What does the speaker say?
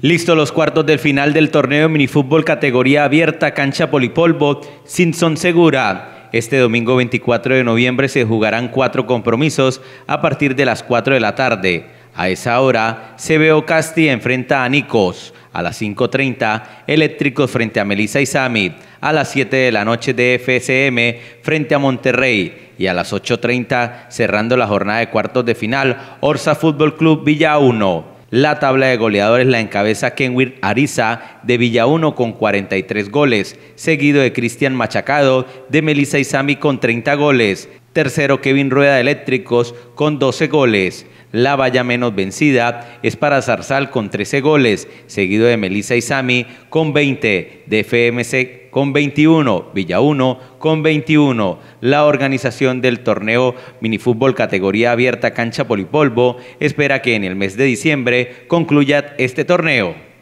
Listo los cuartos del final del torneo de minifútbol categoría abierta cancha polipolvo Simpson Segura. Este domingo 24 de noviembre se jugarán cuatro compromisos a partir de las 4 de la tarde. A esa hora, CBO Casti enfrenta a Nicos. A las 5.30, Eléctricos frente a Melissa y A las 7 de la noche, FSM frente a Monterrey. Y a las 8.30, cerrando la jornada de cuartos de final, Orsa Fútbol Club Villa 1. La tabla de goleadores la encabeza Kenwir Ariza de Villa 1 con 43 goles, seguido de Cristian Machacado de Melissa Isami con 30 goles, tercero Kevin Rueda de Eléctricos con 12 goles. La valla menos vencida es para Zarzal con 13 goles, seguido de Melissa Isami con 20, FMC con 21, Villa 1 con 21. La organización del torneo Minifútbol categoría abierta cancha polipolvo espera que en el mes de diciembre concluya este torneo.